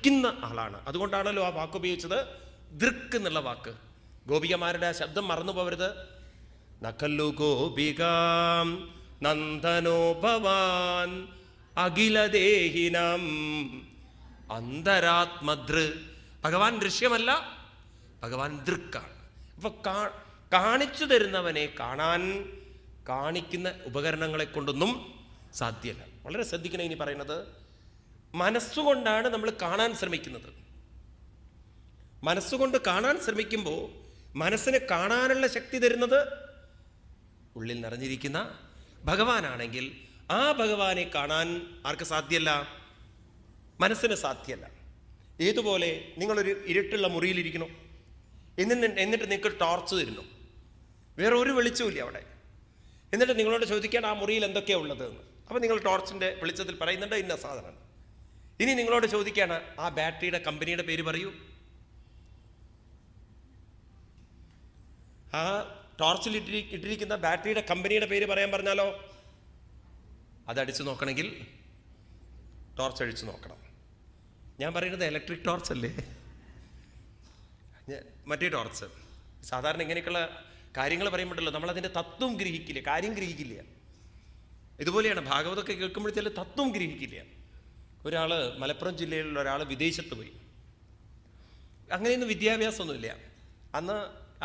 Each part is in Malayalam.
ദൃക്കുന്ന ആളാണ് അതുകൊണ്ടാണല്ലോ ആ വാക്ക് ഉപയോഗിച്ചത് ദൃക്ക് എന്നുള്ള വാക്ക് ഗോപികമാരുടെ ശബ്ദം മറന്നു പോവരുത് നഖല്ലു ഗോപികാം നന്ദനോ ഭവാൻ അഖിലദേഹിനം അന്തരാത്മദൃ ഭഗവാൻ ദൃശ്യമല്ല ഭഗവാൻ ദൃക്കാണ് അപ്പൊ കാണിച്ചു തരുന്നവനെ കാണാൻ കാണിക്കുന്ന ഉപകരണങ്ങളെ കൊണ്ടൊന്നും സാധ്യമല്ല വളരെ ശ്രദ്ധിക്കണം ഇനി പറയുന്നത് മനസ്സുകൊണ്ടാണ് നമ്മൾ കാണാൻ ശ്രമിക്കുന്നത് മനസ്സുകൊണ്ട് കാണാൻ ശ്രമിക്കുമ്പോൾ മനസ്സിന് കാണാനുള്ള ശക്തി തരുന്നത് ഉള്ളിൽ നിറഞ്ഞിരിക്കുന്ന ഭഗവാനാണെങ്കിൽ ആ ഭഗവാനെ കാണാൻ ആർക്ക് സാധ്യല്ല മനസ്സിന് സാധ്യല്ല ഏതുപോലെ നിങ്ങളൊരു ഇരുട്ടുള്ള മുറിയിലിരിക്കണം എന്നിട്ട് എന്നിട്ട് നിങ്ങൾക്ക് ടോർച്ച് തരുന്നു വേറെ ഒരു ഇല്ല അവിടെ എന്നിട്ട് നിങ്ങളോട് ചോദിക്കേണ്ട ആ മുറിയിൽ എന്തൊക്കെയാണ് ഉള്ളത് അപ്പോൾ നിങ്ങൾ ടോർച്ചിൻ്റെ വെളിച്ചത്തിൽ പറയുന്നുണ്ട് ഇന്ന സാധനം ഇനി നിങ്ങളോട് ചോദിക്കുകയാണ് ആ ബാറ്ററിയുടെ കമ്പനിയുടെ പേര് പറയൂ ആ ടോർച്ചിൽ ഇട്ടി ഇട്ടിരിക്കുന്ന ബാറ്ററിയുടെ കമ്പനിയുടെ പേര് പറയാൻ പറഞ്ഞാലോ അതടിച്ചു നോക്കണമെങ്കിൽ ടോർച്ച് അടിച്ചു നോക്കണം ഞാൻ പറയുന്നത് ഇലക്ട്രിക് ടോർച്ച് അല്ലേ മറ്റേ ടോർച്ച് സാധാരണ ഇങ്ങനെയൊക്കെയുള്ള കാര്യങ്ങൾ പറയുമ്പോഴല്ലോ നമ്മളതിൻ്റെ തത്വം ഗ്രഹിക്കില്ല കാര്യം ഗ്രഹിക്കില്ല ഇതുപോലെയാണ് ഭാഗവതമൊക്കെ കേൾക്കുമ്പോഴത്തേക്ക് തത്വം ഗ്രഹിക്കില്ല ഒരാൾ മലപ്പുറം ജില്ലയിലുള്ള ഒരാൾ വിദേശത്ത് പോയി അങ്ങനെയൊന്നും വിദ്യാഭ്യാസമൊന്നുമില്ല അന്ന്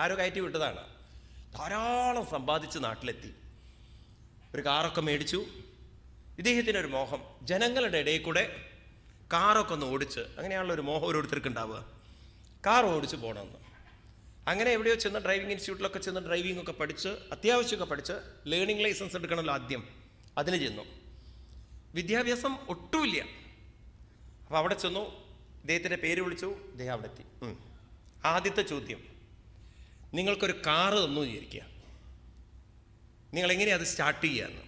ആരോ കയറ്റി വിട്ടതാണ് ധാരാളം സമ്പാദിച്ച് നാട്ടിലെത്തി ഒരു കാറൊക്കെ മേടിച്ചു ഇദ്ദേഹത്തിൻ്റെ ഒരു മോഹം ജനങ്ങളുടെ ഇടയിൽ കൂടെ കാറൊക്കെ ഒന്ന് ഓടിച്ച് അങ്ങനെയാണല്ലോ ഒരു മോഹം ഓരോരുത്തർക്ക് ഉണ്ടാവുക കാർ ഓടിച്ച് പോകണമെന്ന് അങ്ങനെ എവിടെയോ ചെന്ന് ഡ്രൈവിംഗ് ഇൻസ്റ്റിറ്റ്യൂട്ടിലൊക്കെ ചെന്ന് ഡ്രൈവിംഗ് ഒക്കെ പഠിച്ച് അത്യാവശ്യമൊക്കെ പഠിച്ച് ലേണിംഗ് ലൈസൻസ് എടുക്കണമല്ലോ ആദ്യം അതിന് ചെന്നു വിദ്യാഭ്യാസം ഒട്ടുമില്ല അപ്പോൾ അവിടെ ചെന്നു ഇദ്ദേഹത്തിൻ്റെ പേര് വിളിച്ചു ഇദ്ദേഹം അവിടെ എത്തി ആദ്യത്തെ ചോദ്യം നിങ്ങൾക്കൊരു കാറ് തന്നു വിചാരിക്കുക എങ്ങനെയാ അത് സ്റ്റാർട്ട് അതിന്റെ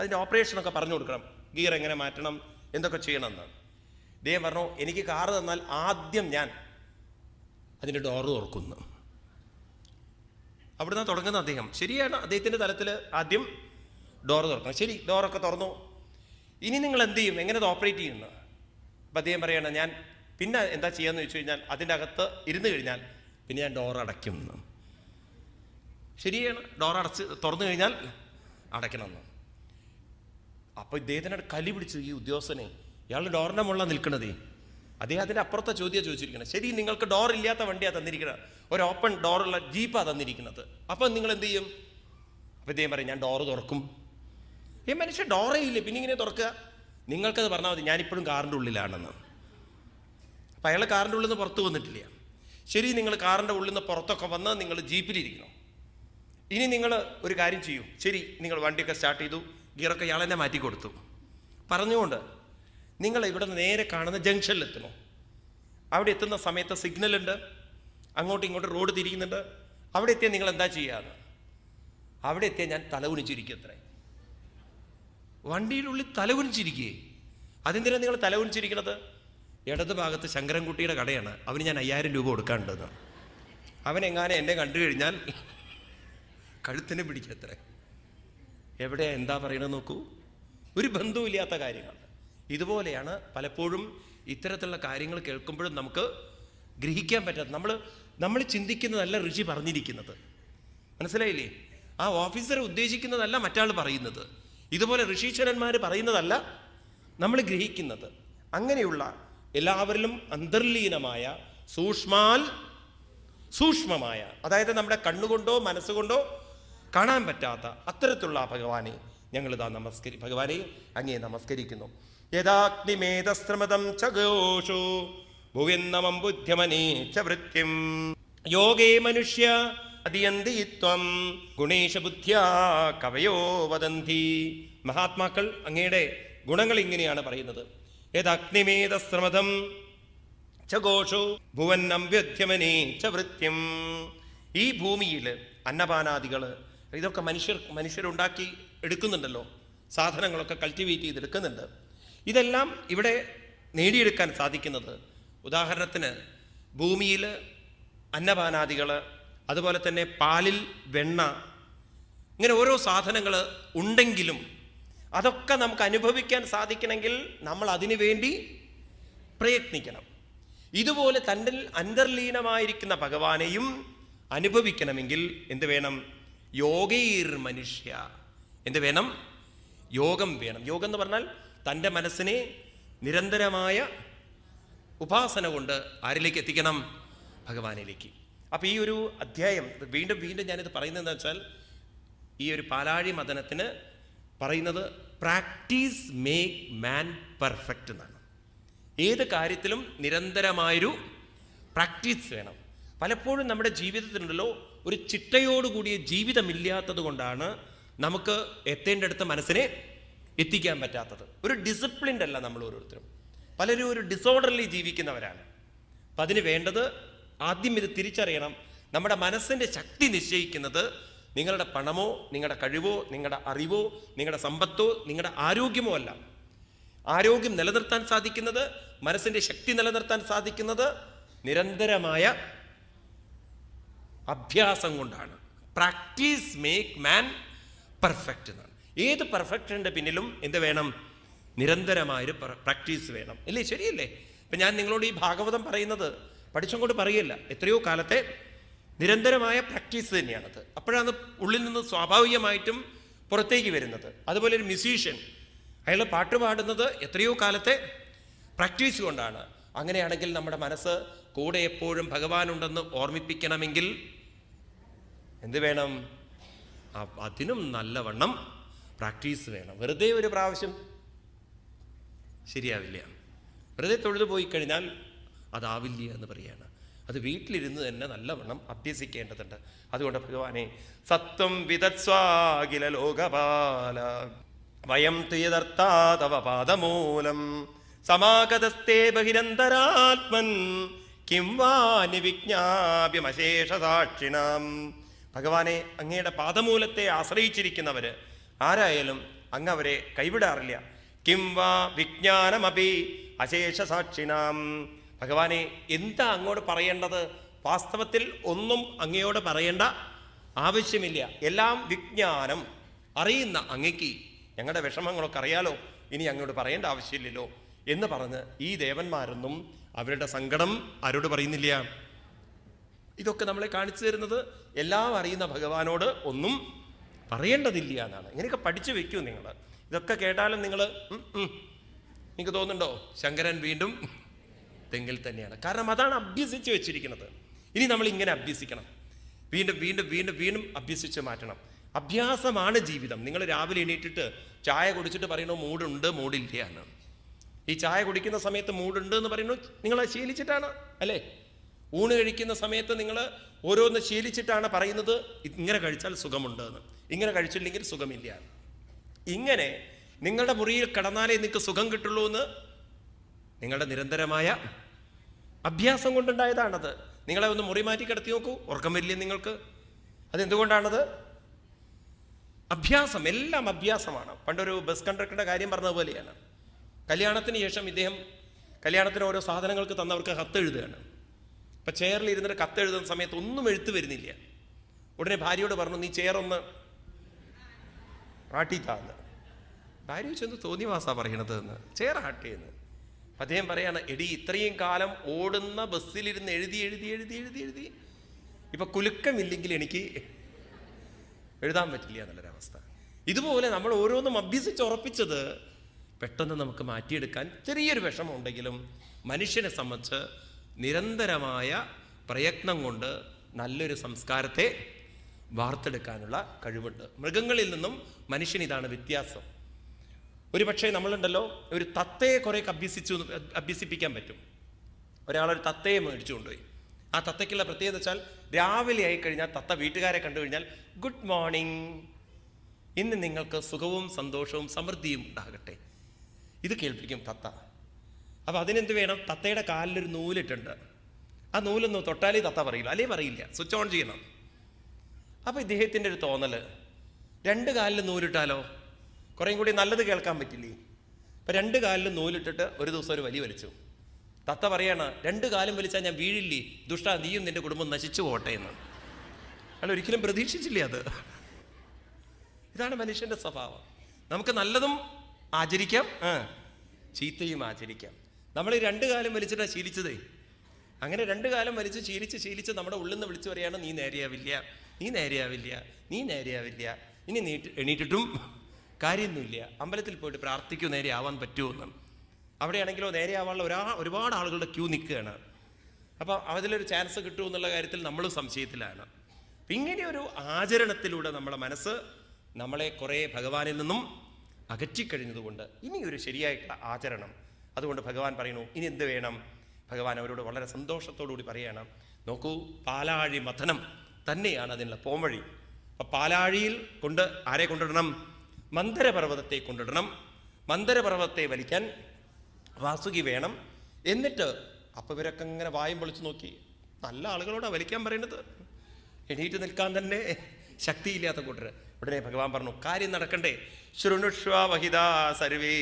അതിൻ്റെ ഓപ്പറേഷനൊക്കെ പറഞ്ഞു കൊടുക്കണം ഗിയർ എങ്ങനെ മാറ്റണം എന്തൊക്കെ ചെയ്യണമെന്ന് ഇദ്ദേഹം പറഞ്ഞു എനിക്ക് കാറ് തന്നാൽ ആദ്യം ഞാൻ അതിൻ്റെ ഡോറ് തുറക്കുന്നു അവിടുന്ന് തുടങ്ങുന്ന അദ്ദേഹം ശരിയാണ് അദ്ദേഹത്തിൻ്റെ തലത്തിൽ ആദ്യം ഡോറ് തുറക്കണം ശരി ഡോറൊക്കെ തുറന്നു ഇനി നിങ്ങൾ എന്ത് ചെയ്യും എങ്ങനെ അത് ഓപ്പറേറ്റ് ചെയ്യുന്നത് പതിയെ പറയണം ഞാൻ പിന്നെ എന്താ ചെയ്യാന്ന് വെച്ച് കഴിഞ്ഞാൽ അകത്ത് ഇരുന്ന് കഴിഞ്ഞാൽ പിന്നെ ഞാൻ ഡോർ അടയ്ക്കും ശരിയാണ് ഡോർ അടച്ച് തുറന്നു കഴിഞ്ഞാൽ അടയ്ക്കണമെന്ന് അപ്പോൾ ഇദ്ദേഹത്തിനോട് കലി പിടിച്ചു ഈ ഉദ്യോഗസ്ഥനെ ഇയാളുടെ ഡോറിൻ്റെ മുകളിൽ നിൽക്കണതേ അദ്ദേഹം അതിൻ്റെ അപ്പുറത്തെ ചോദ്യം ചോദിച്ചിരിക്കണം ശരി നിങ്ങൾക്ക് ഡോർ ഇല്ലാത്ത വണ്ടിയാണ് തന്നിരിക്കുന്നത് ഒരു ഓപ്പൺ ഡോറുള്ള ജീപ്പാണ് തന്നിരിക്കുന്നത് അപ്പോൾ നിങ്ങൾ എന്ത് ചെയ്യും അപ്പോൾ ഇദ്ദേഹം പറയും ഞാൻ ഡോറ് തുറക്കും ഈ മനുഷ്യൻ ഡോറേ ഇല്ലേ പിന്നെ ഇങ്ങനെ തുറക്കുക നിങ്ങൾക്കത് പറഞ്ഞാൽ മതി ഞാനിപ്പോഴും കാറിൻ്റെ ഉള്ളിലാണെന്ന് അപ്പം അയാൾ കാറിൻ്റെ ഉള്ളിൽ നിന്ന് പുറത്ത് വന്നിട്ടില്ല ശരി നിങ്ങൾ കാറിൻ്റെ ഉള്ളിൽ നിന്ന് പുറത്തൊക്കെ വന്ന് നിങ്ങൾ ജീപ്പിലിരിക്കണം ഇനി നിങ്ങൾ ഒരു കാര്യം ചെയ്യൂ ശരി നിങ്ങൾ വണ്ടിയൊക്കെ സ്റ്റാർട്ട് ചെയ്തു ഗിയറൊക്കെ ഇയാൾ തന്നെ മാറ്റി കൊടുത്തു പറഞ്ഞുകൊണ്ട് നിങ്ങൾ ഇവിടെ നേരെ കാണുന്ന ജംഗ്ഷനിലെത്തണം അവിടെ എത്തുന്ന സമയത്ത് സിഗ്നലുണ്ട് അങ്ങോട്ടും ഇങ്ങോട്ടും റോഡ് തിരിക്കുന്നുണ്ട് അവിടെ എത്തിയാൽ നിങ്ങൾ എന്താ ചെയ്യാറ് അവിടെ എത്തിയാൽ ഞാൻ തലകുനിച്ചിരിക്കും അത്രേ വണ്ടിയിലുള്ളിൽ തലകുനിച്ചിരിക്കേ അതെന്തിനാണ് നിങ്ങൾ തലകുനിച്ചിരിക്കണത് ഇടത് ഭാഗത്ത് ശങ്കരൻകുട്ടിയുടെ കടയാണ് അവന് ഞാൻ അയ്യായിരം രൂപ കൊടുക്കാനുണ്ടെന്ന് അവനെങ്ങാനും എന്നെ കണ്ടു കഴിഞ്ഞാൽ കഴുത്തിനെ പിടിക്കത്രേ എവിടെയാ എന്താ പറയണത് നോക്കൂ ഒരു ബന്ധവുമില്ലാത്ത കാര്യങ്ങളാണ് ഇതുപോലെയാണ് പലപ്പോഴും ഇത്തരത്തിലുള്ള കാര്യങ്ങൾ കേൾക്കുമ്പോഴും നമുക്ക് ഗ്രഹിക്കാൻ പറ്റാത്ത നമ്മൾ നമ്മൾ ചിന്തിക്കുന്നതല്ല ഋഷി പറഞ്ഞിരിക്കുന്നത് മനസ്സിലായില്ലേ ആ ഓഫീസർ ഉദ്ദേശിക്കുന്നതല്ല മറ്റാൾ പറയുന്നത് ഇതുപോലെ ഋഷീശ്വരന്മാർ പറയുന്നതല്ല നമ്മൾ ഗ്രഹിക്കുന്നത് അങ്ങനെയുള്ള എല്ലാവരിലും അന്തർലീനമായ സൂക്ഷ്മാൽ സൂക്ഷ്മമായ അതായത് നമ്മുടെ കണ്ണുകൊണ്ടോ മനസ്സുകൊണ്ടോ കാണാൻ പറ്റാത്ത അത്തരത്തിലുള്ള ഭഗവാനെ ഇതാ നമസ്കരി ഭഗവാനെ അങ്ങേ നമസ്കരിക്കുന്നു യഥാഗ്നിമേതസ്രമതം ചോഷു ഭുവിന്നമം ബുദ്ധ്യമനേ ച യോഗേ മനുഷ്യ അതിയന്തിത്വം ഗുണേശ ഗുണേശബുദ്ധ്യ കവയോ വദന്തി മഹാത്മാക്കൾ അങ്ങയുടെ ഗുണങ്ങൾ ഇങ്ങനെയാണ് പറയുന്നത് ഏതഗ്നിമേതശ്രമതം ചഘോഷോ ഭുവൻ അഭ്യധ്യമനേ ച വൃത്യം ഈ ഭൂമിയിൽ അന്നപാനാദികൾ ഇതൊക്കെ മനുഷ്യർ മനുഷ്യരുണ്ടാക്കി എടുക്കുന്നുണ്ടല്ലോ സാധനങ്ങളൊക്കെ കൾട്ടിവേറ്റ് ചെയ്തെടുക്കുന്നുണ്ട് ഇതെല്ലാം ഇവിടെ നേടിയെടുക്കാൻ സാധിക്കുന്നത് ഉദാഹരണത്തിന് ഭൂമിയിൽ അന്നപാനാദികൾ അതുപോലെ തന്നെ പാലിൽ വെണ്ണ ഇങ്ങനെ ഓരോ സാധനങ്ങൾ ഉണ്ടെങ്കിലും അതൊക്കെ നമുക്ക് അനുഭവിക്കാൻ സാധിക്കണമെങ്കിൽ നമ്മൾ അതിനു വേണ്ടി പ്രയത്നിക്കണം ഇതുപോലെ തൻ്റെ അന്തർലീനമായിരിക്കുന്ന ഭഗവാനെയും അനുഭവിക്കണമെങ്കിൽ എന്ത് വേണം യോഗീർ മനുഷ്യ എന്ത് വേണം യോഗം വേണം യോഗം എന്ന് പറഞ്ഞാൽ തൻ്റെ മനസ്സിനെ നിരന്തരമായ ഉപാസന കൊണ്ട് ആരിലേക്ക് എത്തിക്കണം ഭഗവാനിലേക്ക് അപ്പോൾ ഈ ഒരു അധ്യായം വീണ്ടും വീണ്ടും ഞാനിത് പറയുന്നത് എന്താ വെച്ചാൽ ഈ ഒരു പാലാഴി മതനത്തിന് പറയുന്നത് പ്രാക്ടീസ് മേക്ക് മാൻ പെർഫെക്റ്റ് എന്നാണ് ഏത് കാര്യത്തിലും നിരന്തരമായൊരു പ്രാക്ടീസ് വേണം പലപ്പോഴും നമ്മുടെ ജീവിതത്തിനുണ്ടല്ലോ ഒരു ചിട്ടയോടുകൂടിയ ജീവിതമില്ലാത്തത് കൊണ്ടാണ് നമുക്ക് എത്തേണ്ടടുത്ത് മനസ്സിനെ എത്തിക്കാൻ പറ്റാത്തത് ഒരു ഡിസിപ്ലിൻഡ് അല്ല നമ്മൾ ഓരോരുത്തരും പലരും ഒരു ഡിസോർഡർലി ജീവിക്കുന്നവരാണ് അപ്പം അതിന് വേണ്ടത് ആദ്യം ഇത് തിരിച്ചറിയണം നമ്മുടെ മനസ്സിൻ്റെ ശക്തി നിശ്ചയിക്കുന്നത് നിങ്ങളുടെ പണമോ നിങ്ങളുടെ കഴിവോ നിങ്ങളുടെ അറിവോ നിങ്ങളുടെ സമ്പത്തോ നിങ്ങളുടെ ആരോഗ്യമോ അല്ല ആരോഗ്യം നിലനിർത്താൻ സാധിക്കുന്നത് മനസ്സിൻ്റെ ശക്തി നിലനിർത്താൻ സാധിക്കുന്നത് നിരന്തരമായ അഭ്യാസം കൊണ്ടാണ് പ്രാക്ടീസ് മേക്ക് മാൻ പെർഫെക്റ്റ് എന്നാണ് ഏത് പെർഫെക്റ്റിൻ്റെ പിന്നിലും എന്ത് വേണം നിരന്തരമായൊരു പ്രാക്ടീസ് വേണം അല്ലേ ശരിയല്ലേ ഇപ്പം ഞാൻ നിങ്ങളോട് ഈ ഭാഗവതം പറയുന്നത് കൊണ്ട് പറയില്ല എത്രയോ കാലത്തെ നിരന്തരമായ പ്രാക്ടീസ് തന്നെയാണത് അപ്പോഴാണ് ഉള്ളിൽ നിന്ന് സ്വാഭാവികമായിട്ടും പുറത്തേക്ക് വരുന്നത് അതുപോലെ ഒരു മ്യൂസീഷ്യൻ അയാൾ പാട്ട് പാടുന്നത് എത്രയോ കാലത്തെ പ്രാക്ടീസ് കൊണ്ടാണ് അങ്ങനെയാണെങ്കിൽ നമ്മുടെ മനസ്സ് കൂടെ എപ്പോഴും ഭഗവാനുണ്ടെന്ന് ഓർമ്മിപ്പിക്കണമെങ്കിൽ എന്ത് വേണം അതിനും നല്ലവണ്ണം പ്രാക്ടീസ് വേണം വെറുതെ ഒരു പ്രാവശ്യം ശരിയാവില്ല വെറുതെ തൊഴുതു പോയി കഴിഞ്ഞാൽ അതാവില്ല എന്ന് പറയുകയാണ് അത് വീട്ടിലിരുന്ന് തന്നെ നല്ലവണ്ണം അഭ്യസിക്കേണ്ടതുണ്ട് അതുകൊണ്ട് ഭഗവാനെ സത്വം വിതത്സ്വാഖില ലോകപാല വയം തുയതർത്താ പാദമൂലം സമാഗതസ്തേ ബഹിരന്തരാത്മൻ കിം വാ സാക്ഷിണാം ഭഗവാനെ അങ്ങയുടെ പാദമൂലത്തെ ആശ്രയിച്ചിരിക്കുന്നവര് ആരായാലും അങ്ങ് അവരെ കൈവിടാറില്ല കിം വാ വിജ്ഞാനമപി അശേഷ സാക്ഷിണാം ഭഗവാനെ എന്താ അങ്ങോട് പറയേണ്ടത് വാസ്തവത്തിൽ ഒന്നും അങ്ങയോട് പറയേണ്ട ആവശ്യമില്ല എല്ലാം വിജ്ഞാനം അറിയുന്ന അങ്ങയ്ക്ക് ഞങ്ങളുടെ വിഷമങ്ങളൊക്കെ അറിയാലോ ഇനി അങ്ങോട്ട് പറയേണ്ട ആവശ്യമില്ലല്ലോ എന്ന് പറഞ്ഞ് ഈ ദേവന്മാരൊന്നും അവരുടെ സങ്കടം ആരോട് പറയുന്നില്ല ഇതൊക്കെ നമ്മളെ കാണിച്ചു തരുന്നത് എല്ലാം അറിയുന്ന ഭഗവാനോട് ഒന്നും പറയേണ്ടതില്ല എന്നാണ് ഇങ്ങനെയൊക്കെ പഠിച്ചു വെക്കൂ നിങ്ങൾ ഇതൊക്കെ കേട്ടാലും നിങ്ങൾ എനിക്ക് തോന്നുന്നുണ്ടോ ശങ്കരൻ വീണ്ടും തെങ്ങിൽ തന്നെയാണ് കാരണം അതാണ് അഭ്യസിച്ച് വെച്ചിരിക്കുന്നത് ഇനി നമ്മൾ ഇങ്ങനെ അഭ്യസിക്കണം വീണ്ടും വീണ്ടും വീണ്ടും വീണ്ടും അഭ്യസിച്ച് മാറ്റണം അഭ്യാസമാണ് ജീവിതം നിങ്ങൾ രാവിലെ എണീറ്റിട്ട് ചായ കുടിച്ചിട്ട് പറയണു മൂടുണ്ട് മൂടില്ലയാണ് ഈ ചായ കുടിക്കുന്ന സമയത്ത് മൂടുണ്ട് എന്ന് പറയുന്നു നിങ്ങൾ ശീലിച്ചിട്ടാണ് അല്ലേ ഊണ് കഴിക്കുന്ന സമയത്ത് നിങ്ങൾ ഓരോന്ന് ശീലിച്ചിട്ടാണ് പറയുന്നത് ഇങ്ങനെ കഴിച്ചാൽ സുഖമുണ്ട് എന്ന് ഇങ്ങനെ കഴിച്ചില്ലെങ്കിൽ സുഖമില്ല ഇങ്ങനെ നിങ്ങളുടെ മുറിയിൽ കടന്നാലേ നിങ്ങൾക്ക് സുഖം കിട്ടുള്ളൂ എന്ന് നിങ്ങളുടെ നിരന്തരമായ അഭ്യാസം കൊണ്ടുണ്ടായതാണത് നിങ്ങളെ ഒന്ന് മുറി മാറ്റി കിടത്തി നോക്കൂ ഉറക്കം വരില്ലേ നിങ്ങൾക്ക് അതെന്തുകൊണ്ടാണത് അഭ്യാസം എല്ലാം അഭ്യാസമാണ് പണ്ടൊരു ബസ് കണ്ടക്ടറുടെ കാര്യം പറഞ്ഞതുപോലെയാണ് കല്യാണത്തിന് ശേഷം ഇദ്ദേഹം കല്യാണത്തിന് ഓരോ സാധനങ്ങൾക്ക് തന്നവർക്ക് കത്തെഴുതുകയാണ് എഴുതുകയാണ് അപ്പം ചെയറിൽ ഇരുന്നിട്ട് കത്തെഴുതുന്ന സമയത്ത് ഒന്നും എഴുത്ത് വരുന്നില്ല ഉടനെ ഭാര്യയോട് പറഞ്ഞു നീ ചെയറൊന്ന് റാട്ടി താന്ന് ഭാര്യ ചെന്ന് തോന്നിവാസാ പറയണത് എന്ന് ചെയർ ഹാട്ടിയെന്ന് അദ്ദേഹം പറയാണ് എടി ഇത്രയും കാലം ഓടുന്ന ബസ്സിലിരുന്ന് എഴുതി എഴുതി എഴുതി എഴുതി എഴുതി ഇപ്പൊ കുലുക്കമില്ലെങ്കിൽ എനിക്ക് എഴുതാൻ പറ്റില്ല എന്നുള്ളൊരവസ്ഥ ഇതുപോലെ നമ്മൾ ഓരോന്നും അഭ്യസിച്ച് ഉറപ്പിച്ചത് പെട്ടെന്ന് നമുക്ക് മാറ്റിയെടുക്കാൻ ചെറിയൊരു വിഷമം ഉണ്ടെങ്കിലും മനുഷ്യനെ സംബന്ധിച്ച് നിരന്തരമായ പ്രയത്നം കൊണ്ട് നല്ലൊരു സംസ്കാരത്തെ വാർത്തെടുക്കാനുള്ള കഴിവുണ്ട് മൃഗങ്ങളിൽ നിന്നും മനുഷ്യൻ ഇതാണ് വ്യത്യാസം ഒരു പക്ഷേ നമ്മളുണ്ടല്ലോ ഒരു തത്തയെ കുറേ അഭ്യസിച്ചു അഭ്യസിപ്പിക്കാൻ പറ്റും ഒരാളൊരു തത്തയെ മേടിച്ചു കൊണ്ടുപോയി ആ തത്തയ്ക്കുള്ള പ്രത്യേകത വെച്ചാൽ രാവിലെ ആയി കഴിഞ്ഞാൽ തത്ത വീട്ടുകാരെ കണ്ടു കഴിഞ്ഞാൽ ഗുഡ് മോർണിംഗ് ഇന്ന് നിങ്ങൾക്ക് സുഖവും സന്തോഷവും സമൃദ്ധിയും ഉണ്ടാകട്ടെ ഇത് കേൾപ്പിക്കും തത്ത അപ്പോൾ അതിനെന്ത് വേണം തത്തയുടെ കാലിലൊരു നൂലിട്ടുണ്ട് ആ നൂലൊന്ന് തൊട്ടാലേ തത്ത പറയില്ല അല്ലേ പറയില്ല സ്വിച്ച് ഓൺ ചെയ്യണം അപ്പോൾ ഇദ്ദേഹത്തിൻ്റെ ഒരു തോന്നൽ രണ്ട് കാലിൽ നൂലിട്ടാലോ കുറേയും കൂടി നല്ലത് കേൾക്കാൻ പറ്റില്ലേ അപ്പം രണ്ട് കാലിലും നൂലിട്ടിട്ട് ഒരു ദിവസം ഒരു വലി വലിച്ചു തത്ത പറയാണ് രണ്ട് കാലം വലിച്ചാൽ ഞാൻ വീഴില്ലേ ദുഷ്ട നീയും നിന്റെ കുടുംബം നശിച്ചു പോട്ടെ എന്ന് അയാൾ ഒരിക്കലും പ്രതീക്ഷിച്ചില്ലേ അത് ഇതാണ് മനുഷ്യൻ്റെ സ്വഭാവം നമുക്ക് നല്ലതും ആചരിക്കാം ചീത്തയും ആചരിക്കാം നമ്മൾ ഈ രണ്ട് കാലം വലിച്ചിട്ടാണ് ശീലിച്ചതേ അങ്ങനെ രണ്ട് കാലം വലിച്ച് ശീലിച്ച് ശീലിച്ച് നമ്മുടെ ഉള്ളിൽ നിന്ന് വിളിച്ചു പറയാണ് നീ നേരെയാവില്ല നീ നേരെയാവില്ല നീ നേരെയാവില്ല ഇനി നീ എണീറ്റിട്ടും കാര്യമൊന്നുമില്ല അമ്പലത്തിൽ പോയിട്ട് പ്രാർത്ഥിക്കൂ നേരെ ആവാൻ പറ്റുമോ അവിടെയാണെങ്കിലോ നേരെ ആവാനുള്ള ഒരാ ഒരുപാട് ആളുകളുടെ ക്യൂ നിൽക്കുകയാണ് അപ്പോൾ അതിലൊരു ചാൻസ് കിട്ടുമോ എന്നുള്ള കാര്യത്തിൽ നമ്മളും സംശയത്തിലാണ് ഇങ്ങനെയൊരു ആചരണത്തിലൂടെ നമ്മുടെ മനസ്സ് നമ്മളെ കുറേ ഭഗവാനിൽ നിന്നും അകറ്റിക്കഴിഞ്ഞതുകൊണ്ട് ഇനി ഒരു ശരിയായിട്ടുള്ള ആചരണം അതുകൊണ്ട് ഭഗവാൻ പറയുന്നു ഇനി എന്ത് വേണം ഭഗവാൻ അവരോട് വളരെ സന്തോഷത്തോടുകൂടി പറയണം നോക്കൂ പാലാഴി മഥനം തന്നെയാണ് അതിനുള്ള പോംവഴി അപ്പം പാലാഴിയിൽ കൊണ്ട് ആരെ കൊണ്ടുവരണം മന്ദരപർവ്വതത്തെ കൊണ്ടിടണം മന്ദരപർവ്വതത്തെ വലിക്കാൻ വാസുകി വേണം എന്നിട്ട് അപ്പം ഇവരൊക്കെ ഇങ്ങനെ വായും പൊളിച്ച് നോക്കി നല്ല ആളുകളോടാണ് വലിക്കാൻ പറയുന്നത് എണീറ്റ് നിൽക്കാൻ തന്നെ ശക്തിയില്ലാത്ത കൂട്ടർ ഉടനെ ഭഗവാൻ പറഞ്ഞു കാര്യം നടക്കണ്ടേ ശൃണുഷ്വാഹിതാ സർവേ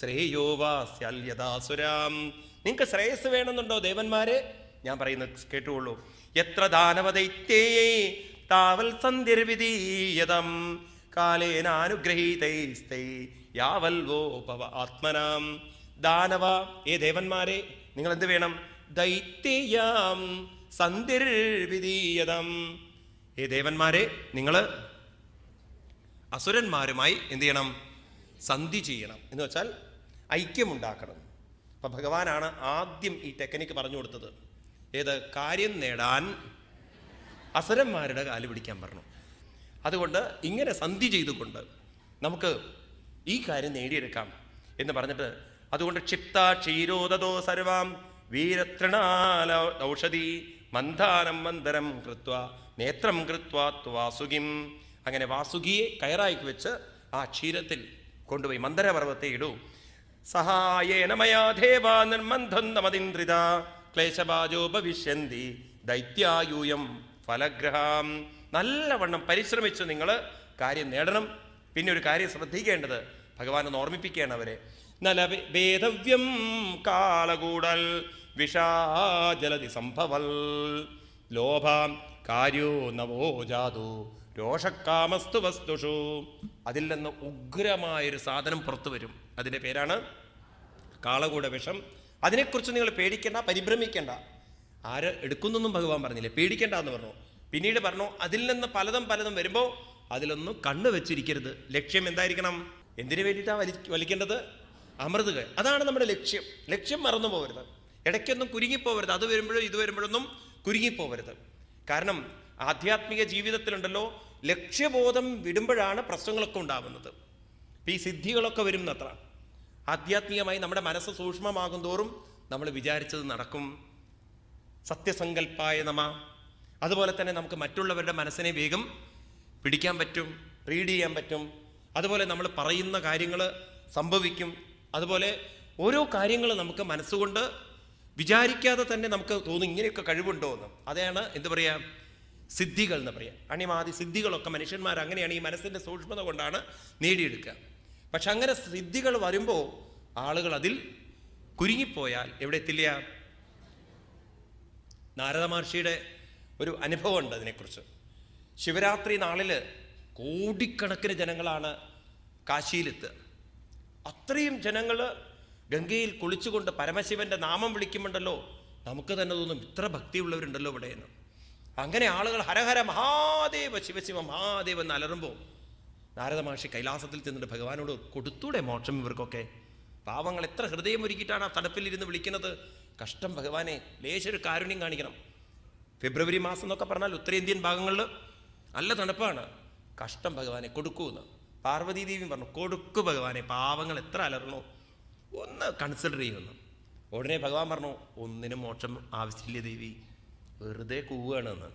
ശ്രേയോവാസ്യല്യതാസുരാം നിങ്ങൾക്ക് ശ്രേയസ് വേണമെന്നുണ്ടോ ദേവന്മാരെ ഞാൻ പറയുന്നത് കേട്ടുകൊള്ളൂ എത്ര ദാനവദൈത്യേ താവൽ സന്ധിർവിധീയതം കാലേന അനുഗ്രഹീതൈസ്തൈ യാവൽവോപവ ആത്മനാം ദാനവ ഏ ദേവന്മാരെ നിങ്ങൾ എന്ത് വേണം ദൈത്യം സന്ധിർവിധീയതം ഏ ദേവന്മാരെ നിങ്ങൾ അസുരന്മാരുമായി എന്ത് ചെയ്യണം സന്ധി ചെയ്യണം എന്ന് വെച്ചാൽ ഐക്യമുണ്ടാക്കണം അപ്പം ഭഗവാനാണ് ആദ്യം ഈ ടെക്നിക്ക് പറഞ്ഞു കൊടുത്തത് ഏത് കാര്യം നേടാൻ അസുരന്മാരുടെ കാല് പിടിക്കാൻ പറഞ്ഞു അതുകൊണ്ട് ഇങ്ങനെ സന്ധി ചെയ്തുകൊണ്ട് നമുക്ക് ഈ കാര്യം നേടിയെടുക്കാം എന്ന് പറഞ്ഞിട്ട് അതുകൊണ്ട് ക്ഷിപ്ത ക്ഷീരോദോ സർവാം വീരതൃണാല ഔഷധി മന്ദാനം മന്ദരം കൃത്വ നേത്രം കൃത്വ വാസുകിം അങ്ങനെ വാസുകിയെ കയറായിക്ക് വെച്ച് ആ ക്ഷീരത്തിൽ കൊണ്ടുപോയി മന്ദരപർവ്വത്തെ ഇടൂ സഹായേനമയാ ദേവാ നിർമന്ധം നമതിന്ദ്രിത ക്ലേശബാജോ ഭവിഷ്യന്തി ദൈത്യായൂയം ഫലഗ്രഹാം നല്ലവണ്ണം പരിശ്രമിച്ച് നിങ്ങൾ കാര്യം നേടണം പിന്നെ ഒരു കാര്യം ശ്രദ്ധിക്കേണ്ടത് ഭഗവാൻ ഒന്ന് ഓർമ്മിപ്പിക്കുകയാണ് അവരെ നല്ല വേദവ്യം കാളകൂടൽ വിഷാജലതി സംഭവൽ ലോഭാം കാര്യോ നവോ ജാതു രോഷക്കാമസ്തു വസ്തുഷു അതിൽ നിന്ന് ഉഗ്രമായൊരു സാധനം പുറത്തു വരും അതിൻ്റെ പേരാണ് കാളകൂട വിഷം അതിനെക്കുറിച്ച് നിങ്ങൾ പേടിക്കേണ്ട പരിഭ്രമിക്കേണ്ട ആര് എടുക്കുന്നൊന്നും ഭഗവാൻ പറഞ്ഞില്ലേ പേടിക്കേണ്ട എന്ന് പറഞ്ഞു പിന്നീട് പറഞ്ഞു അതിൽ നിന്ന് പലതും പലതും വരുമ്പോൾ അതിലൊന്നും കണ്ണു വെച്ചിരിക്കരുത് ലക്ഷ്യം എന്തായിരിക്കണം എന്തിനു വേണ്ടിയിട്ടാണ് വലി വലിക്കേണ്ടത് അമൃതുക അതാണ് നമ്മുടെ ലക്ഷ്യം ലക്ഷ്യം മറന്നു പോകരുത് ഇടയ്ക്കൊന്നും കുരുങ്ങിപ്പോകരുത് അത് വരുമ്പോഴും ഇത് വരുമ്പോഴൊന്നും കുരുങ്ങിപ്പോകരുത് കാരണം ആധ്യാത്മിക ജീവിതത്തിലുണ്ടല്ലോ ലക്ഷ്യബോധം വിടുമ്പോഴാണ് പ്രശ്നങ്ങളൊക്കെ ഉണ്ടാവുന്നത് ഇപ്പം ഈ സിദ്ധികളൊക്കെ വരുന്നത്ര ആധ്യാത്മികമായി നമ്മുടെ മനസ്സ് സൂക്ഷ്മമാകും തോറും നമ്മൾ വിചാരിച്ചത് നടക്കും സത്യസങ്കല്പായ നമ അതുപോലെ തന്നെ നമുക്ക് മറ്റുള്ളവരുടെ മനസ്സിനെ വേഗം പിടിക്കാൻ പറ്റും റീഡ് ചെയ്യാൻ പറ്റും അതുപോലെ നമ്മൾ പറയുന്ന കാര്യങ്ങൾ സംഭവിക്കും അതുപോലെ ഓരോ കാര്യങ്ങൾ നമുക്ക് മനസ്സുകൊണ്ട് വിചാരിക്കാതെ തന്നെ നമുക്ക് തോന്നും ഇങ്ങനെയൊക്കെ കഴിവുണ്ടോ എന്ന് അതാണ് എന്താ പറയുക സിദ്ധികൾ എന്ന് പറയാം അണിമാതി സിദ്ധികളൊക്കെ മനുഷ്യന്മാർ അങ്ങനെയാണ് ഈ മനസ്സിൻ്റെ സൂക്ഷ്മത കൊണ്ടാണ് നേടിയെടുക്കുക പക്ഷെ അങ്ങനെ സിദ്ധികൾ വരുമ്പോൾ ആളുകൾ അതിൽ കുരുങ്ങിപ്പോയാൽ എവിടെ എത്തില്ല നാരദ മഹർഷിയുടെ ഒരു അനുഭവമുണ്ട് അതിനെക്കുറിച്ച് ശിവരാത്രി നാളിൽ കോടിക്കണക്കിന് ജനങ്ങളാണ് കാശിയിലെത്തുക അത്രയും ജനങ്ങൾ ഗംഗയിൽ കുളിച്ചുകൊണ്ട് പരമശിവൻ്റെ നാമം വിളിക്കുമുണ്ടല്ലോ നമുക്ക് തന്നെ തോന്നും ഇത്ര ഭക്തിയുള്ളവരുണ്ടല്ലോ ഇവിടെ എന്ന് അങ്ങനെ ആളുകൾ ഹരഹര മഹാദേവ ശിവശിവ മഹാദേവ എന്ന് അലറുമ്പോൾ നാരദ മഹർഷി കൈലാസത്തിൽ ചെന്നിട്ട് ഭഗവാനോട് കൊടുത്തൂടെ മോക്ഷം ഇവർക്കൊക്കെ പാവങ്ങൾ എത്ര ഹൃദയം ഒരുക്കിയിട്ടാണ് ആ തണുപ്പിലിരുന്ന് വിളിക്കുന്നത് കഷ്ടം ഭഗവാനെ ലേശൊരു കാരുണ്യം കാണിക്കണം ഫെബ്രുവരി മാസം എന്നൊക്കെ പറഞ്ഞാൽ ഉത്തരേന്ത്യൻ ഭാഗങ്ങളിൽ നല്ല തണുപ്പാണ് കഷ്ടം ഭഗവാനെ കൊടുക്കൂന്ന് പാർവതി ദേവി പറഞ്ഞു കൊടുക്കു ഭഗവാനെ പാവങ്ങൾ എത്ര അലറണോ ഒന്ന് കൺസിഡർ ചെയ്യുമെന്ന് ഉടനെ ഭഗവാൻ പറഞ്ഞു ഒന്നിനും മോക്ഷം ആവശ്യമില്ല ദേവി വെറുതെ കൂവുകയാണെന്ന്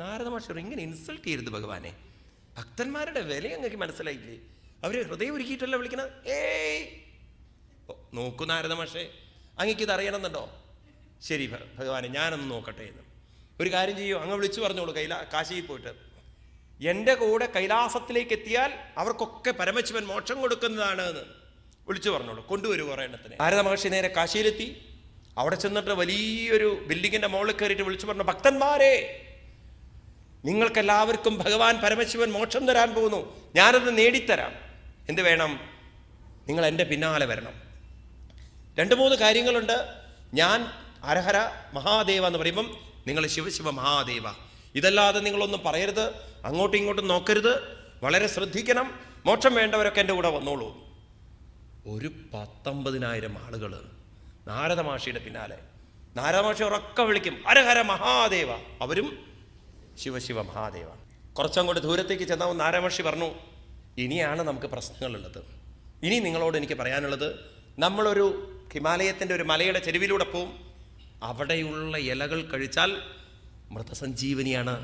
നാരദ ഇങ്ങനെ ഇൻസൾട്ട് ചെയ്യരുത് ഭഗവാനെ ഭക്തന്മാരുടെ വില അങ്ങക്ക് മനസ്സിലായില്ലേ അവര് ഹൃദയം ഒരുക്കിയിട്ടല്ല വിളിക്കണത് ഏയ് നോക്കൂ നാരദ മാഷേ അങ്ങക്ക് അറിയണമെന്നുണ്ടോ ശരി ഭഗവാനെ ഞാനൊന്ന് നോക്കട്ടെ എന്ന് ഒരു കാര്യം ചെയ്യൂ അങ്ങ് വിളിച്ചു പറഞ്ഞോളൂ കൈലാ കാശിയിൽ പോയിട്ട് എൻ്റെ കൂടെ കൈലാസത്തിലേക്ക് എത്തിയാൽ അവർക്കൊക്കെ പരമശിവൻ മോക്ഷം കൊടുക്കുന്നതാണ് എന്ന് വിളിച്ചു പറഞ്ഞോളൂ കൊണ്ടുവരൂ കുറേ എണ്ണത്തിന് ഭാരത മഹർഷി നേരെ കാശിയിലെത്തി അവിടെ ചെന്നിട്ട് വലിയൊരു ബിൽഡിങ്ങിൻ്റെ മുകളിൽ കയറിയിട്ട് വിളിച്ചു പറഞ്ഞു ഭക്തന്മാരെ നിങ്ങൾക്കെല്ലാവർക്കും ഭഗവാൻ പരമശിവൻ മോക്ഷം തരാൻ പോകുന്നു ഞാനത് നേടിത്തരാം എന്ത് വേണം നിങ്ങൾ എൻ്റെ പിന്നാലെ വരണം രണ്ട് മൂന്ന് കാര്യങ്ങളുണ്ട് ഞാൻ അരഹര മഹാദേവ എന്ന് പറയുമ്പം നിങ്ങൾ ശിവശിവ മഹാദേവ ഇതല്ലാതെ നിങ്ങളൊന്നും പറയരുത് അങ്ങോട്ടും ഇങ്ങോട്ടും നോക്കരുത് വളരെ ശ്രദ്ധിക്കണം മോക്ഷം വേണ്ടവരൊക്കെ എൻ്റെ കൂടെ വന്നോളൂ ഒരു പത്തൊമ്പതിനായിരം ആളുകൾ നാരദമാഷിയുടെ പിന്നാലെ നാരദമാഷി ഉറക്കം വിളിക്കും ഹരഹര മഹാദേവ അവരും ശിവശിവ മഹാദേവ കുറച്ചങ്ങോട്ട് ദൂരത്തേക്ക് ചെന്നപ്പോൾ നാരദമാഷി പറഞ്ഞു ഇനിയാണ് നമുക്ക് പ്രശ്നങ്ങളുള്ളത് ഇനി നിങ്ങളോട് എനിക്ക് പറയാനുള്ളത് നമ്മളൊരു ഹിമാലയത്തിൻ്റെ ഒരു മലയുടെ ചെരുവിലൂടെ പോവും അവിടെയുള്ള ഇലകൾ കഴിച്ചാൽ മൃതസഞ്ജീവനിയാണ്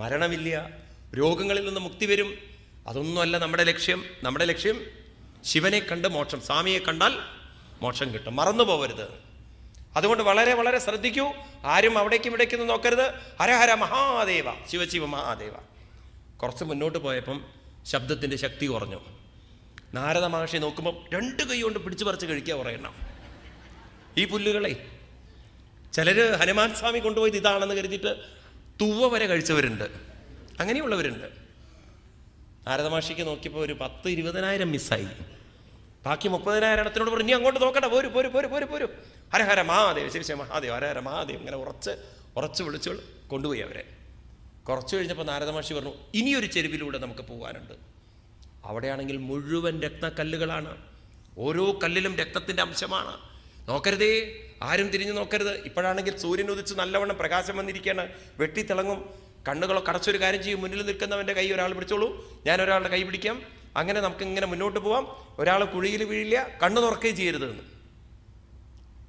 മരണമില്ല രോഗങ്ങളിൽ നിന്ന് മുക്തി വരും അതൊന്നുമല്ല നമ്മുടെ ലക്ഷ്യം നമ്മുടെ ലക്ഷ്യം ശിവനെ കണ്ട് മോക്ഷം സ്വാമിയെ കണ്ടാൽ മോക്ഷം കിട്ടും മറന്നു പോകരുത് അതുകൊണ്ട് വളരെ വളരെ ശ്രദ്ധിക്കൂ ആരും അവിടേക്കും ഇവിടേക്കും നോക്കരുത് ഹരഹര മഹാദേവ ശിവശിവ മഹാദേവ കുറച്ച് മുന്നോട്ട് പോയപ്പം ശബ്ദത്തിൻ്റെ ശക്തി കുറഞ്ഞു നാരദ മഹർഷി നോക്കുമ്പോൾ രണ്ട് കൈ കൊണ്ട് പിടിച്ചു പറിച്ച് കഴിക്കുക പറയണം ഈ പുല്ലുകളെ ചിലർ ഹനുമാൻ സ്വാമി കൊണ്ടുപോയത് ഇതാണെന്ന് കരുതിയിട്ട് തുവ്വ വരെ കഴിച്ചവരുണ്ട് അങ്ങനെയുള്ളവരുണ്ട് നാരദമാഷിക്ക് നോക്കിയപ്പോൾ ഒരു പത്ത് ഇരുപതിനായിരം മിസ്സായി ബാക്കി മുപ്പതിനായിരം ഇടത്തിനോട് പറഞ്ഞു നീ അങ്ങോട്ട് നോക്കണ്ട പോരു പോരു പോരു പോരു പോരു ഹരഹര മഹാദേവ് ശരി ശരി മഹാദേവ് ഹരഹര മഹാദേവ് ഇങ്ങനെ ഉറച്ച് ഉറച്ച് വിളിച്ചു കൊണ്ടുപോയി അവരെ കുറച്ച് കഴിഞ്ഞപ്പോൾ നാരദമാഷി പറഞ്ഞു ഇനിയൊരു ചെരുവിലൂടെ നമുക്ക് പോകാനുണ്ട് അവിടെയാണെങ്കിൽ മുഴുവൻ രക്തക്കല്ലുകളാണ് ഓരോ കല്ലിലും രക്തത്തിൻ്റെ അംശമാണ് നോക്കരുതേ ആരും തിരിഞ്ഞു നോക്കരുത് ഇപ്പോഴാണെങ്കിൽ സൂര്യൻ ഉദിച്ച് നല്ലവണ്ണം പ്രകാശം വന്നിരിക്കുകയാണ് വെട്ടിത്തിളങ്ങും കണ്ണുകളോ കടച്ചൊരു കാര്യം ചെയ്യും മുന്നിൽ നിൽക്കുന്നവൻ്റെ കൈ ഒരാൾ പിടിച്ചോളൂ ഞാൻ ഒരാളുടെ കൈ പിടിക്കാം അങ്ങനെ നമുക്ക് ഇങ്ങനെ മുന്നോട്ട് പോവാം ഒരാൾ കുഴിയിൽ വീഴില്ല കണ്ണു തുറക്കുകയും ചെയ്യരുത് എന്ന്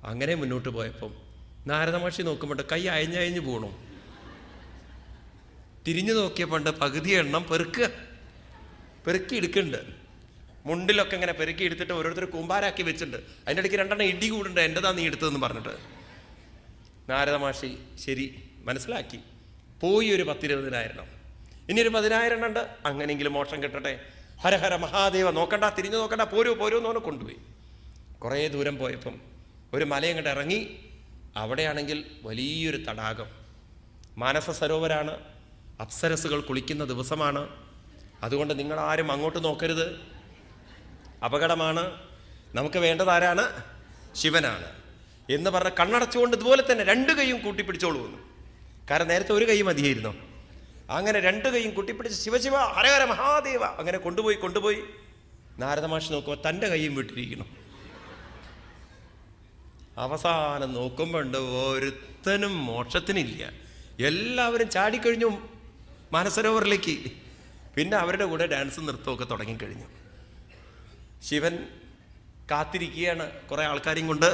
അങ്ങനെ മുന്നോട്ട് പോയപ്പം നാരദമഹർഷി നോക്കുമ്പോട്ട് കൈ അയഞ്ഞയഞ്ഞു പോകണു തിരിഞ്ഞു നോക്കിയപ്പോണ്ട് പകുതി എണ്ണം പെറുക്കുക പെറുക്കി എടുക്കുന്നുണ്ട് മുണ്ടിലൊക്കെ ഇങ്ങനെ പെരുക്കി എടുത്തിട്ട് ഓരോരുത്തർ കൂമ്പാരാക്കി വെച്ചിട്ടുണ്ട് അതിൻ്റെ ഇടയ്ക്ക് രണ്ടെണ്ണം ഇടി കൂടുണ്ട് എൻ്റെതാ നീ എടുത്തതെന്ന് പറഞ്ഞിട്ട് നാരദമാഷി ശരി മനസ്സിലാക്കി പോയി ഒരു പത്തിരുപതിനായിരണം ഇനി ഒരു പതിനായിരം ഉണ്ട് അങ്ങനെയെങ്കിലും മോഷം കിട്ടട്ടെ ഹരഹര മഹാദേവ നോക്കണ്ട തിരിഞ്ഞു നോക്കണ്ട പോരൂ പോരൂ എന്ന് പറഞ്ഞ് കൊണ്ടുപോയി കുറേ ദൂരം പോയപ്പം ഒരു മലയും കണ്ട് ഇറങ്ങി അവിടെയാണെങ്കിൽ വലിയൊരു തടാകം മാനസ സരോവരാണ് അപ്സരസുകൾ കുളിക്കുന്ന ദിവസമാണ് അതുകൊണ്ട് നിങ്ങളാരും അങ്ങോട്ട് നോക്കരുത് അപകടമാണ് നമുക്ക് വേണ്ടത് ആരാണ് ശിവനാണ് എന്ന് പറഞ്ഞ കണ്ണടച്ചുകൊണ്ട് ഇതുപോലെ തന്നെ രണ്ട് കൈയും കൂട്ടിപ്പിടിച്ചോളൂ കാരണം നേരത്തെ ഒരു കൈ മതിയായിരുന്നു അങ്ങനെ രണ്ട് കൈയും കൂട്ടിപ്പിടിച്ച് ശിവശിവ ഹരഹര മഹാദേവ അങ്ങനെ കൊണ്ടുപോയി കൊണ്ടുപോയി നാരദമാഷി നോക്കുമ്പോൾ തൻ്റെ കൈയും വിട്ടിരിക്കണം അവസാനം നോക്കുമ്പോണ്ട് ഒരുത്തനും മോക്ഷത്തിനില്ല എല്ലാവരും ചാടിക്കഴിഞ്ഞു മാനസരോവറിലേക്ക് പിന്നെ അവരുടെ കൂടെ ഡാൻസ് നൃത്തമൊക്കെ തുടങ്ങിക്കഴിഞ്ഞു ശിവൻ കാത്തിരിക്കുകയാണ് കുറേ ആൾക്കാരെയും കൊണ്ട്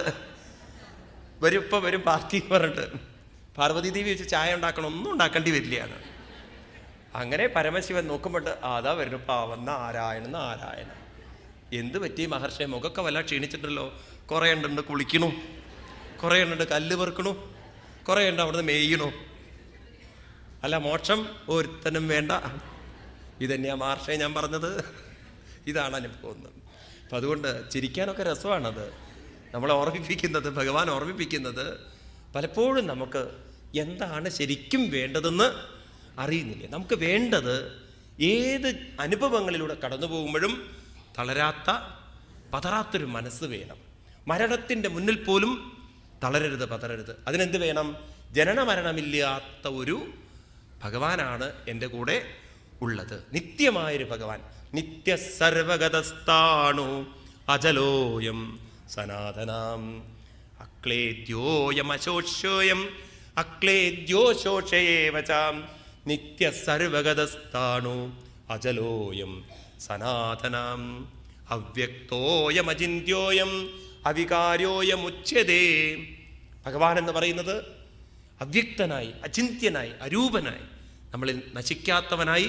വരും ഇപ്പം വരും പാർട്ടി പറഞ്ഞിട്ട് പാർവതി ദേവി വെച്ച് ചായ ഉണ്ടാക്കണം ഒന്നും ഉണ്ടാക്കേണ്ടി വരില്ലയാണ് അങ്ങനെ പരമശിവൻ നോക്കുമ്പോട്ട് ആദാ വരുന്നു പാവന്ന ആരായണ നാരായണ എന്ത് പറ്റി മഹർഷി മുഖമൊക്കെ വല്ല ക്ഷീണിച്ചിട്ടുണ്ടല്ലോ കുറെ ഉണ്ടുണ്ട് കുളിക്കണു കുറെ ഉണ്ടുണ്ട് കല്ല് പെറുക്കണു കുറെ ഉണ്ട് അവിടുന്ന് മേയ്യണു അല്ല മോക്ഷം ഒരുത്തനും വേണ്ട ഇതന്നെയാ മഹർഷയെ ഞാൻ പറഞ്ഞത് ഇതാണ് അനുഭവം അപ്പം അതുകൊണ്ട് ചിരിക്കാനൊക്കെ രസമാണത് നമ്മളെ ഓർമ്മിപ്പിക്കുന്നത് ഭഗവാൻ ഓർമ്മിപ്പിക്കുന്നത് പലപ്പോഴും നമുക്ക് എന്താണ് ശരിക്കും വേണ്ടതെന്ന് അറിയുന്നില്ല നമുക്ക് വേണ്ടത് ഏത് അനുഭവങ്ങളിലൂടെ കടന്നു പോകുമ്പോഴും തളരാത്ത പതറാത്തൊരു മനസ്സ് വേണം മരണത്തിൻ്റെ മുന്നിൽ പോലും തളരരുത് പതരരുത് അതിനെന്ത് വേണം ജനന മരണമില്ലാത്ത ഒരു ഭഗവാനാണ് എൻ്റെ കൂടെ ഉള്ളത് നിത്യമായൊരു ഭഗവാൻ നിത്യസർവഗതസ്ഥാണു അജലോയം സനാതനാം അക്ലേദ്യോയമശോഷ്യോയം അക്ലേദ്യോശോഷയേവചാം നിത്യസർവഗതസ്ഥാണു അജലോയം സനാതനാം അവ്യക്തോയമചിന്യോയം അവികാരോയമുച്ചതേ ഭഗവാൻ എന്ന് പറയുന്നത് അവ്യക്തനായി അചിന്യനായി അരൂപനായി നമ്മളിൽ നശിക്കാത്തവനായി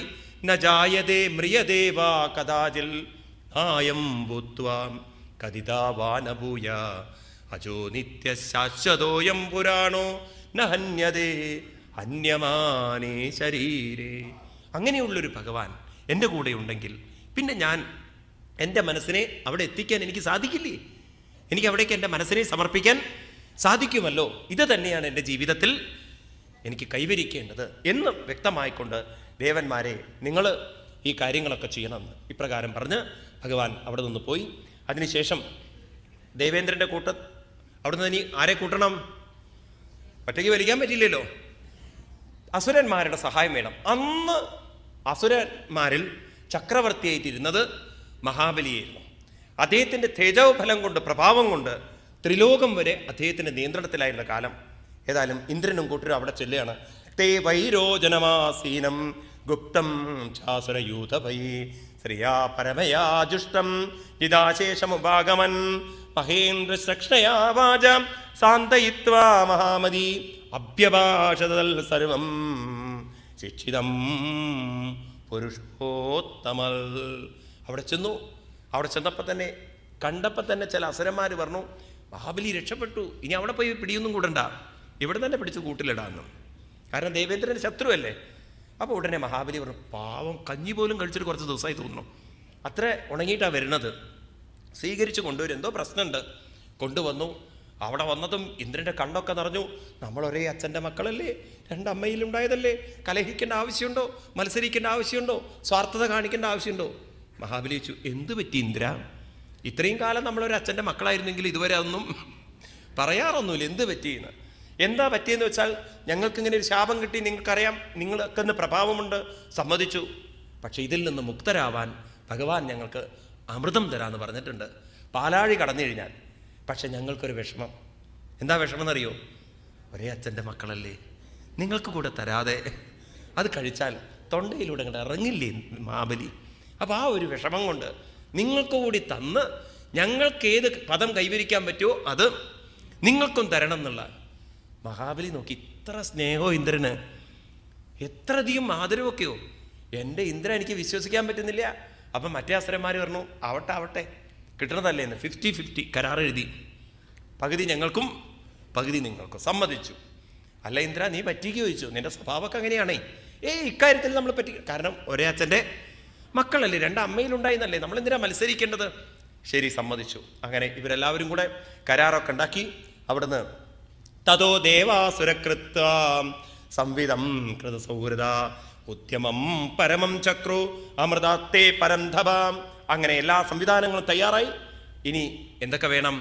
നജായതേ മ്രിയദേവാ കഥാചിൽ ആയം ഭൂത്വാം കഥിതാവാനഭൂയ അജോ നിത്യശാശ്വതോയം പുരാണോ നഹന്യതേ അന്യമാനേ ശരീരേ അങ്ങനെയുള്ളൊരു ഭഗവാൻ എൻ്റെ കൂടെ ഉണ്ടെങ്കിൽ പിന്നെ ഞാൻ എൻ്റെ മനസ്സിനെ അവിടെ എത്തിക്കാൻ എനിക്ക് സാധിക്കില്ലേ എനിക്ക് അവിടേക്ക് എൻ്റെ മനസ്സിനെ സമർപ്പിക്കാൻ സാധിക്കുമല്ലോ ഇത് തന്നെയാണ് എൻ്റെ ജീവിതത്തിൽ എനിക്ക് കൈവരിക്കേണ്ടത് എന്ന് വ്യക്തമായിക്കൊണ്ട് ദേവന്മാരെ നിങ്ങൾ ഈ കാര്യങ്ങളൊക്കെ ചെയ്യണമെന്ന് ഇപ്രകാരം പറഞ്ഞ് ഭഗവാൻ അവിടെ നിന്ന് പോയി അതിനുശേഷം ദേവേന്ദ്രൻ്റെ കൂട്ട അവിടുന്ന് ഇനി ആരെ കൂട്ടണം ഒറ്റയ്ക്ക് വലിക്കാൻ പറ്റില്ലല്ലോ അസുരന്മാരുടെ സഹായം വേണം അന്ന് അസുരന്മാരിൽ ചക്രവർത്തിയായിട്ടിരുന്നത് മഹാബലിയായിരുന്നു അദ്ദേഹത്തിൻ്റെ തേജോ ഫലം കൊണ്ട് പ്രഭാവം കൊണ്ട് ത്രിലോകം വരെ അദ്ദേഹത്തിൻ്റെ നിയന്ത്രണത്തിലായിരുന്ന കാലം ഏതായാലും ഇന്ദ്രനും കൂട്ടരും അവിടെ ചെല്ലുകയാണ് തേ വൈരോജനമാസീനം ഗുപ്തം ശാസുരയൂഥപൈ ശ്രിയാ പരമയാ ജുഷ്ടം മഹേന്ദ്ര മഹേന്ദ്രസക്ഷയാ വാച സാന്തയിത്വാ മഹാമതി അഭ്യഭാഷതൽ സർവം ശിക്ഷിതം പുരുഷോത്തമൽ അവിടെ ചെന്നു അവിടെ ചെന്നപ്പോൾ തന്നെ കണ്ടപ്പോൾ തന്നെ ചില അസുരന്മാർ പറഞ്ഞു മഹാബലി രക്ഷപ്പെട്ടു ഇനി അവിടെ പോയി പിടിയൊന്നും കൂടണ്ട ഇവിടെ തന്നെ പിടിച്ച് കൂട്ടിലിടാമെന്നും കാരണം ദേവേന്ദ്രൻ ശത്രുവല്ലേ അപ്പോൾ ഉടനെ മഹാബലി പറഞ്ഞു പാവം കഞ്ഞി പോലും കഴിച്ചിട്ട് കുറച്ച് ദിവസമായി തോന്നുന്നു അത്ര ഉണങ്ങിയിട്ടാണ് വരുന്നത് സ്വീകരിച്ച് കൊണ്ടുവരും എന്തോ പ്രശ്നമുണ്ട് കൊണ്ടുവന്നു അവിടെ വന്നതും ഇന്ദ്രൻ്റെ കണ്ണൊക്കെ നിറഞ്ഞു നമ്മളൊരേ അച്ഛൻ്റെ മക്കളല്ലേ രണ്ടമ്മയിലുണ്ടായതല്ലേ കലഹിക്കേണ്ട ആവശ്യമുണ്ടോ മത്സരിക്കേണ്ട ആവശ്യമുണ്ടോ സ്വാർത്ഥത കാണിക്കേണ്ട ആവശ്യമുണ്ടോ മഹാബലി വെച്ചു എന്ത് പറ്റി ഇന്ദ്ര ഇത്രയും കാലം നമ്മളൊരു അച്ഛൻ്റെ മക്കളായിരുന്നെങ്കിൽ ഇതുവരെ അതൊന്നും പറയാറൊന്നുമില്ല എന്ത് പറ്റിയെന്ന് എന്താ പറ്റിയെന്ന് വെച്ചാൽ ഞങ്ങൾക്കിങ്ങനെ ഒരു ശാപം കിട്ടി നിങ്ങൾക്കറിയാം നിങ്ങൾക്കെന്ന് പ്രഭാവമുണ്ട് സമ്മതിച്ചു പക്ഷെ ഇതിൽ നിന്ന് മുക്തരാവാൻ ഭഗവാൻ ഞങ്ങൾക്ക് അമൃതം തരാമെന്ന് പറഞ്ഞിട്ടുണ്ട് പാലാഴി കടന്നു കഴിഞ്ഞാൽ പക്ഷെ ഞങ്ങൾക്കൊരു വിഷമം എന്താ വിഷമം എന്നറിയോ ഒരേ അച്ഛൻ്റെ മക്കളല്ലേ നിങ്ങൾക്ക് കൂടെ തരാതെ അത് കഴിച്ചാൽ തൊണ്ടയിലൂടെ ഇങ്ങോട്ട് ഇറങ്ങില്ലേ മാബലി അപ്പോൾ ആ ഒരു വിഷമം കൊണ്ട് നിങ്ങൾക്ക് കൂടി തന്ന് ഞങ്ങൾക്ക് ഏത് പദം കൈവരിക്കാൻ പറ്റുമോ അത് നിങ്ങൾക്കും തരണം എന്നുള്ള മഹാബലി നോക്കി ഇത്ര സ്നേഹോ ഇന്ദ്രന് എത്ര അധികം ആദരവൊക്കെയോ എൻ്റെ ഇന്ദ്രൻ എനിക്ക് വിശ്വസിക്കാൻ പറ്റുന്നില്ല അപ്പം മറ്റേ അസുരന്മാർ പറഞ്ഞു ആവട്ടെ ആവട്ടെ കിട്ടണതല്ലേ എന്ന് ഫിഫ്റ്റി ഫിഫ്റ്റി കരാറെഴുതി പകുതി ഞങ്ങൾക്കും പകുതി നിങ്ങൾക്കും സമ്മതിച്ചു അല്ല ഇന്ദ്ര നീ പറ്റിക്ക് ചോദിച്ചു നിന്റെ സ്വഭാവമൊക്കെ അങ്ങനെയാണേ ഏയ് ഇക്കാര്യത്തിൽ നമ്മൾ പറ്റി കാരണം ഒരേ അച്ഛൻ്റെ മക്കളല്ലേ രണ്ട് അമ്മയിലുണ്ടായിരുന്നല്ലേ നമ്മൾ എന്തിനാ മത്സരിക്കേണ്ടത് ശരി സമ്മതിച്ചു അങ്ങനെ ഇവരെല്ലാവരും കൂടെ കരാറൊക്കെ ഉണ്ടാക്കി അവിടുന്ന് തതോ ദേവാസുരകൃത്വാം സംവിധം കൃതസൗഹൃദ ഉദ്യമം പരമം ചക്രു അമൃതാത്തേ പരന്ധവാം അങ്ങനെ എല്ലാ സംവിധാനങ്ങളും തയ്യാറായി ഇനി എന്തൊക്കെ വേണം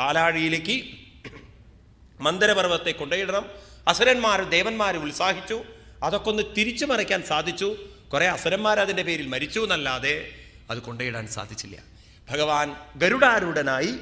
പാലാഴിയിലേക്ക് മന്ദരപർവ്വത്തെ കൊണ്ടുപോയിടണം അസുരന്മാർ ദേവന്മാർ ഉത്സാഹിച്ചു അതൊക്കെ ഒന്ന് തിരിച്ചു മറിക്കാൻ സാധിച്ചു കുറേ അസുരന്മാർ അതിൻ്റെ പേരിൽ മരിച്ചു എന്നല്ലാതെ അത് കൊണ്ടുപോയിടാൻ സാധിച്ചില്ല ഭഗവാൻ ഗരുഡാരൂഢനായി